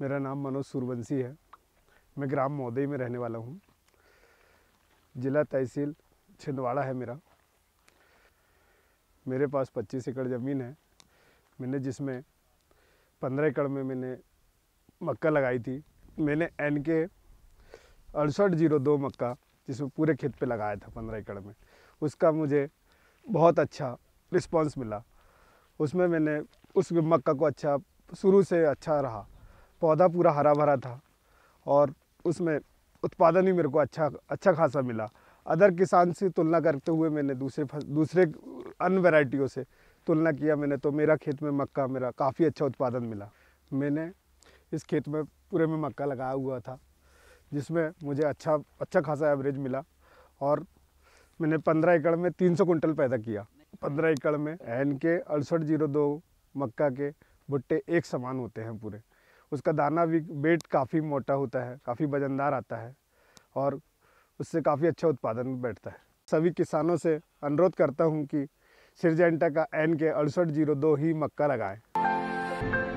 मेरा नाम मनोज सूरवंशी है मैं ग्राम महोदय में रहने वाला हूँ ज़िला तहसील छिंदवाड़ा है मेरा मेरे पास 25 एकड़ ज़मीन है मैंने जिसमें 15 एकड़ में मैंने मक्का लगाई थी मैंने एन के अड़सठ जीरो दो मक्का जिसमें पूरे खेत पे लगाया था 15 एकड़ में उसका मुझे बहुत अच्छा रिस्पांस मिला उसमें मैंने उस मक्का को अच्छा शुरू से अच्छा रहा पौधा पूरा हरा भरा था और उसमें उत्पादन ही मेरे को अच्छा अच्छा खासा मिला अदर किसान से तुलना करते हुए मैंने दूसरे दूसरे अन्य वैरायटियों से तुलना किया मैंने तो मेरा खेत में मक्का मेरा काफ़ी अच्छा उत्पादन मिला मैंने इस खेत में पूरे में मक्का लगाया हुआ था जिसमें मुझे अच्छा अच्छा खासा एवरेज मिला और मैंने पंद्रह एकड़ में तीन सौ कुंटल पैदा किया पंद्रह एकड़ में एन के अड़सठ जीरो दो मक्का के भुट्टे एक समान होते हैं पूरे उसका दाना भी वेट काफ़ी मोटा होता है काफ़ी वजनदार आता है और उससे काफ़ी अच्छा उत्पादन बैठता है सभी किसानों से अनुरोध करता हूँ कि सिरजेंटा का एन के अड़सठ जीरो दो ही मक्का लगाएँ